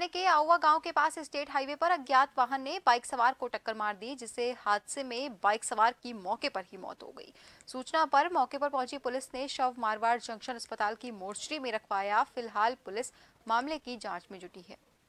थाने के आउआ गांव के पास स्टेट हाईवे पर अज्ञात वाहन ने बाइक सवार को टक्कर मार दी जिससे हादसे में बाइक सवार की मौके पर ही मौत हो गई सूचना पर मौके पर पहुंची पुलिस ने शव मारवाड़ जंक्शन अस्पताल की मोर्चरी में रखवाया फिलहाल पुलिस मामले की जांच में जुटी है